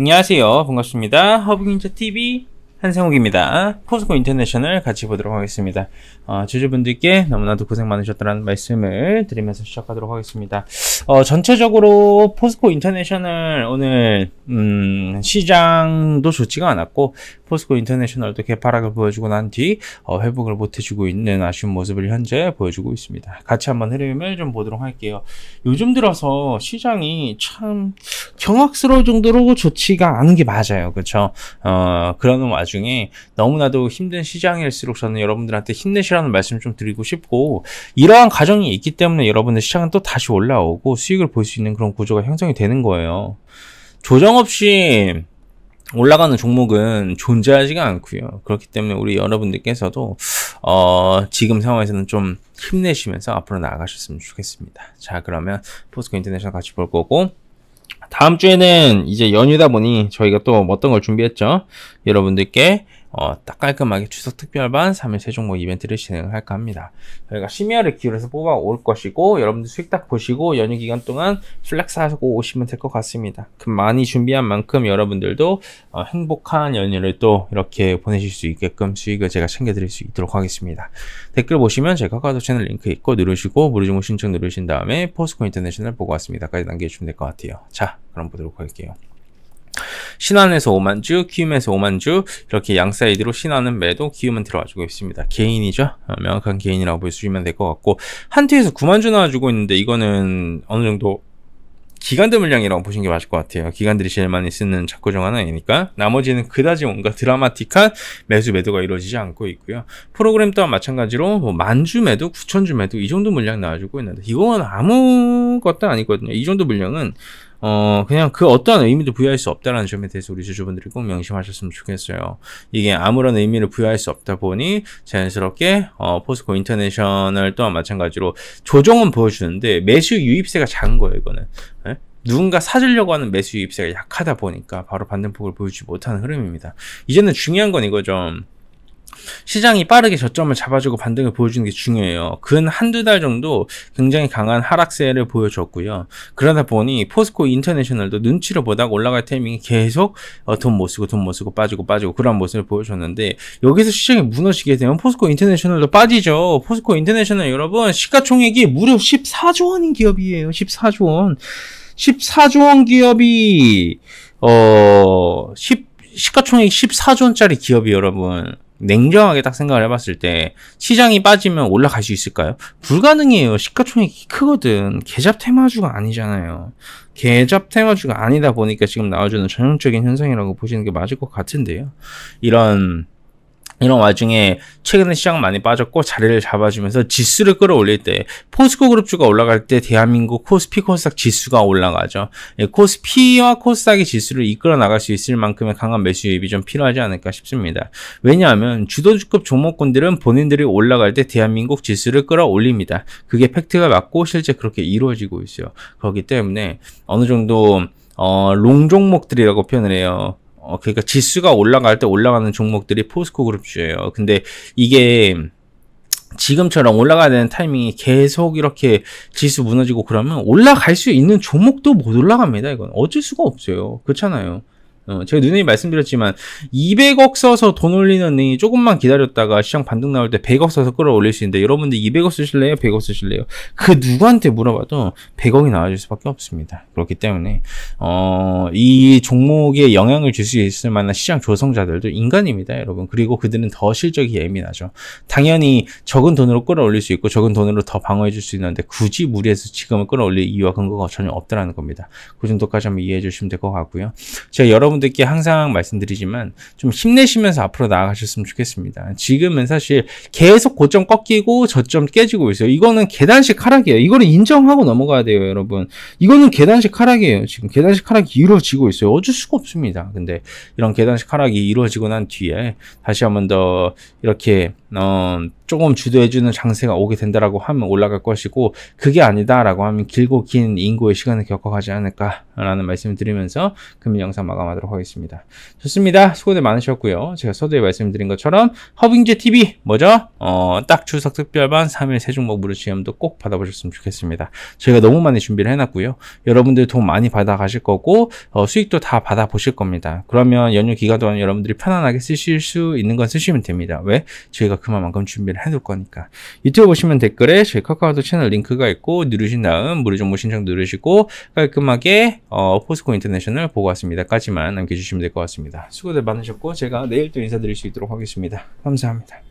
안녕하세요. 반갑습니다. 허브인자TV 한상욱입니다. 포스코 인터내셔널 같이 보도록 하겠습니다. 어, 주주분들께 너무나도 고생 많으셨다는 말씀을 드리면서 시작하도록 하겠습니다. 어, 전체적으로 포스코 인터내셔널 오늘 음, 시장도 좋지가 않았고 포스코 인터내셔널도 개파락을 보여주고 난뒤 어, 회복을 못해주고 있는 아쉬운 모습을 현재 보여주고 있습니다. 같이 한번 흐름을 좀 보도록 할게요. 요즘 들어서 시장이 참 경악스러울 정도로 좋지가 않은 게 맞아요. 그렇죠? 어, 그러는 와중에 너무나도 힘든 시장일수록 저는 여러분들한테 힘내시라는 말씀을 좀 드리고 싶고 이러한 과정이 있기 때문에 여러분들 시장은 또 다시 올라오고 수익을 볼 수 있는 그런 구조가 형성이 되는 거예요. 조정 없이 올라가는 종목은 존재하지가 않고요. 그렇기 때문에 우리 여러분들께서도 어, 지금 상황에서는 좀 힘내시면서 앞으로 나아가셨으면 좋겠습니다. 자 그러면 포스코 인터내셔널 같이 볼 거고 다음 주에는 이제 연휴다 보니 저희가 또 어떤 걸 준비했죠? 여러분들께 어, 딱 깔끔하게 추석 특별반 3일 세종목 이벤트를 진행할까 합니다. 저희가 심혈을 기울여서 뽑아올 것이고 여러분들 수익 딱 보시고 연휴 기간 동안 플렉스 하고 오시면 될 것 같습니다. 그 많이 준비한 만큼 여러분들도 어, 행복한 연휴를 또 이렇게 보내실 수 있게끔 수익을 제가 챙겨드릴 수 있도록 하겠습니다. 댓글 보시면 제 카카오톡 채널 링크 있고 누르시고 무료주문 신청 누르신 다음에 포스코 인터내셔널 보고 왔습니다까지 남겨주시면 될 것 같아요. 자 그럼 보도록 할게요. 신한에서 5만 주, 키움에서 5만 주 이렇게 양 사이드로 신한은 매도, 키움은 들어와주고 있습니다. 개인이죠. 어, 명확한 개인이라고 보시면 될 것 같고 한트에서 9만 주 나와주고 있는데 이거는 어느 정도 기관들 물량이라고 보시는 게 맞을 것 같아요. 기관들이 제일 많이 쓰는 작고정 하나이니까 나머지는 그다지 뭔가 드라마틱한 매수 매도가 이루어지지 않고 있고요. 프로그램 또한 마찬가지로 뭐 만주 매도, 구천주 매도 이 정도 물량 나와주고 있는데 이건 아무것도 아니거든요. 이 정도 물량은 어, 그냥 그 어떠한 의미도 부여할 수 없다라는 점에 대해서 우리 주주분들이 꼭 명심하셨으면 좋겠어요. 이게 아무런 의미를 부여할 수 없다 보니 자연스럽게 어, 포스코 인터내셔널 또한 마찬가지로 조정은 보여주는데 매수 유입세가 작은 거예요, 이거는. 네? 누군가 사주려고 하는 매수 유입세가 약하다 보니까 바로 반등폭을 보여주지 못하는 흐름입니다. 이제는 중요한 건 이거죠. 시장이 빠르게 저점을 잡아주고 반등을 보여주는 게 중요해요. 근 한두 달 정도 굉장히 강한 하락세를 보여줬고요. 그러다 보니 포스코 인터내셔널도 눈치를 보다가 올라갈 타이밍이 계속 어, 돈못 쓰고 돈 못 쓰고 빠지고 빠지고 그런 모습을 보여줬는데 여기서 시장이 무너지게 되면 포스코 인터내셔널도 빠지죠. 포스코 인터내셔널 여러분 시가총액이 무려 14조 원인 기업이에요. 14조 원. 14조 원 기업이 어 10, 시가총액 14조 원짜리 기업이 여러분 냉정하게 딱 생각을 해봤을 때 시장이 빠지면 올라갈 수 있을까요? 불가능해요. 시가총액이 크거든. 개잡 테마주가 아니잖아요. 개잡 테마주가 아니다 보니까 지금 나와주는 전형적인 현상이라고 보시는 게 맞을 것 같은데요. 이런 이런 와중에 최근에 시장 많이 빠졌고 자리를 잡아주면서 지수를 끌어올릴 때 포스코 그룹주가 올라갈 때 대한민국 코스피 코스닥 지수가 올라가죠. 예, 코스피와 코스닥의 지수를 이끌어 나갈 수 있을 만큼의 강한 매수 유입이 좀 필요하지 않을까 싶습니다. 왜냐하면 주도주급 종목군들은 본인들이 올라갈 때 대한민국 지수를 끌어올립니다. 그게 팩트가 맞고 실제 그렇게 이루어지고 있어요. 그렇기 때문에 어느 정도 어, 롱 종목들이라고 표현을 해요. 어, 그러니까 지수가 올라갈 때 올라가는 종목들이 포스코 그룹주예요. 근데 이게 지금처럼 올라가야 되는 타이밍이 계속 이렇게 지수 무너지고 그러면 올라갈 수 있는 종목도 못 올라갑니다. 이건 어쩔 수가 없어요. 그렇잖아요. 어, 제가 누누이 말씀드렸지만 200억 써서 돈 올리는 은이 조금만 기다렸다가 시장 반등 나올 때 100억 써서 끌어올릴 수 있는데 여러분들 200억 쓰실래요? 100억 쓰실래요? 그 누구한테 물어봐도 100억이 나와줄 수밖에 없습니다. 그렇기 때문에 어, 이 종목에 영향을 줄 수 있을 만한 시장 조성자들도 인간입니다. 여러분. 그리고 그들은 더 실적이 예민하죠. 당연히 적은 돈으로 끌어올릴 수 있고 적은 돈으로 더 방어해 줄 수 있는데 굳이 무리해서 지금은 끌어올릴 이유와 근거가 전혀 없다라는 겁니다. 그 정도까지 한번 이해해 주시면 될 것 같고요. 제가 여러분 여러분들께 항상 말씀드리지만 좀 힘내시면서 앞으로 나아가셨으면 좋겠습니다. 지금은 사실 계속 고점 꺾이고 저점 깨지고 있어요. 이거는 계단식 하락이에요. 이거를 인정하고 넘어가야 돼요, 여러분. 이거는 계단식 하락이에요. 지금 계단식 하락이 이루어지고 있어요. 어쩔 수가 없습니다. 근데 이런 계단식 하락이 이루어지고 난 뒤에 다시 한 번 더 이렇게 어, 조금 주도해주는 장세가 오게 된다라고 하면 올라갈 것이고 그게 아니다라고 하면 길고 긴 인고의 시간을 겪어가지 않을까라는 말씀을 드리면서 금일 영상 마감하도록 하겠습니다. 좋습니다. 수고들 많으셨고요. 제가 서두에 말씀드린 것처럼 허빙제 TV 뭐죠? 어, 딱 추석 특별반 3일 세종목 무료 시험도 꼭 받아보셨으면 좋겠습니다. 저희가 너무 많이 준비를 해놨고요. 여러분들 돈 많이 받아가실 거고 어, 수익도 다 받아보실 겁니다. 그러면 연휴 기간 동안 여러분들이 편안하게 쓰실 수 있는 건 쓰시면 됩니다. 왜? 저희가 그만큼 준비를 해둘 거니까 유튜브 보시면 댓글에 저희 카카오톡 채널 링크가 있고 누르신 다음 무료 정보 신청 누르시고 깔끔하게 어, 포스코 인터내셔널 보고 왔습니다까지만 남겨주시면 될 것 같습니다. 수고들 많으셨고 제가 내일 또 인사드릴 수 있도록 하겠습니다. 감사합니다.